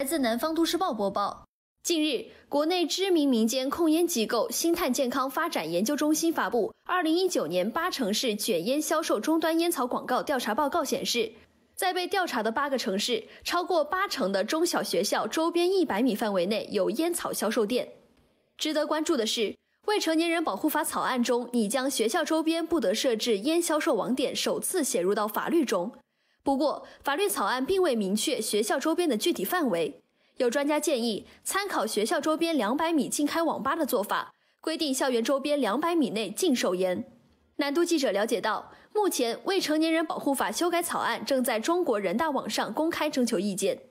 来自南方都市报播报，近日，国内知名民间控烟机构星碳健康发展研究中心发布《二零一九年八城市卷烟销售终端烟草广告调查报告》，显示，在被调查的八个城市，超过八成的中小学校周边一百米范围内有烟草销售店。值得关注的是，《未成年人保护法》草案中已将学校周边不得设置烟销售网点首次写入到法律中。不过，法律草案并未明确学校周边的具体范围。有专家建议，参考学校周边两百米禁开网吧的做法，规定校园周边两百米内禁售烟。南都记者了解到，目前《未成年人保护法》修改草案正在中国人大网上公开征求意见。